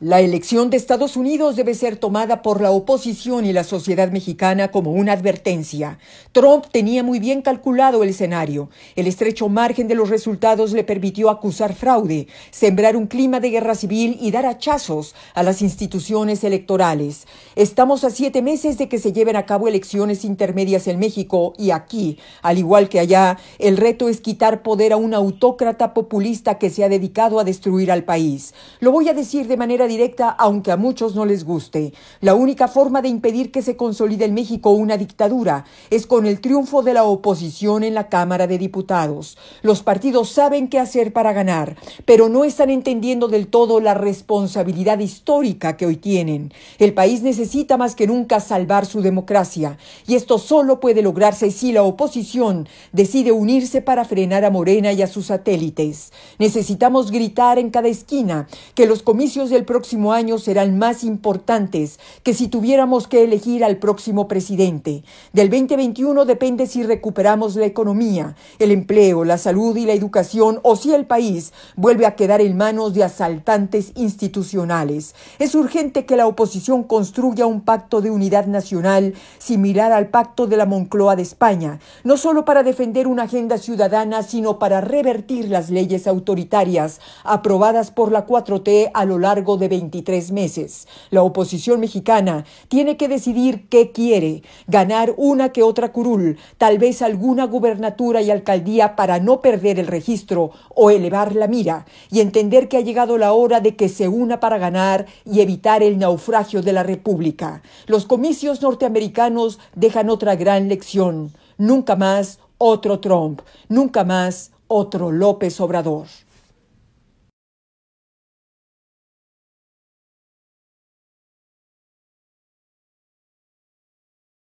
La elección de Estados Unidos debe ser tomada por la oposición y la sociedad mexicana como una advertencia. Trump tenía muy bien calculado el escenario. El estrecho margen de los resultados le permitió acusar fraude, sembrar un clima de guerra civil y dar hachazos a las instituciones electorales. Estamos a siete meses de que se lleven a cabo elecciones intermedias en México y aquí, al igual que allá, el reto es quitar poder a un autócrata populista que se ha dedicado a destruir al país. Lo voy a decir de manera directa, aunque a muchos no les guste. La única forma de impedir que se consolide en México una dictadura es con el triunfo de la oposición en la Cámara de Diputados. Los partidos saben qué hacer para ganar, pero no están entendiendo del todo la responsabilidad histórica que hoy tienen. El país necesita más que nunca salvar su democracia, y esto solo puede lograrse si la oposición decide unirse para frenar a Morena y a sus satélites. Necesitamos gritar en cada esquina que los comicios del próximo año serán más importantes que si tuviéramos que elegir al próximo presidente. Del 2021 depende si recuperamos la economía, el empleo, la salud y la educación o si el país vuelve a quedar en manos de asaltantes institucionales. Es urgente que la oposición construya un pacto de unidad nacional similar al pacto de la Moncloa de España, no solo para defender una agenda ciudadana, sino para revertir las leyes autoritarias aprobadas por la 4T a lo largo de 23 meses. La oposición mexicana tiene que decidir qué quiere, ganar una que otra curul, tal vez alguna gubernatura y alcaldía para no perder el registro o elevar la mira y entender que ha llegado la hora de que se una para ganar y evitar el naufragio de la República. Los comicios norteamericanos dejan otra gran lección. Nunca más otro Trump, nunca más otro López Obrador.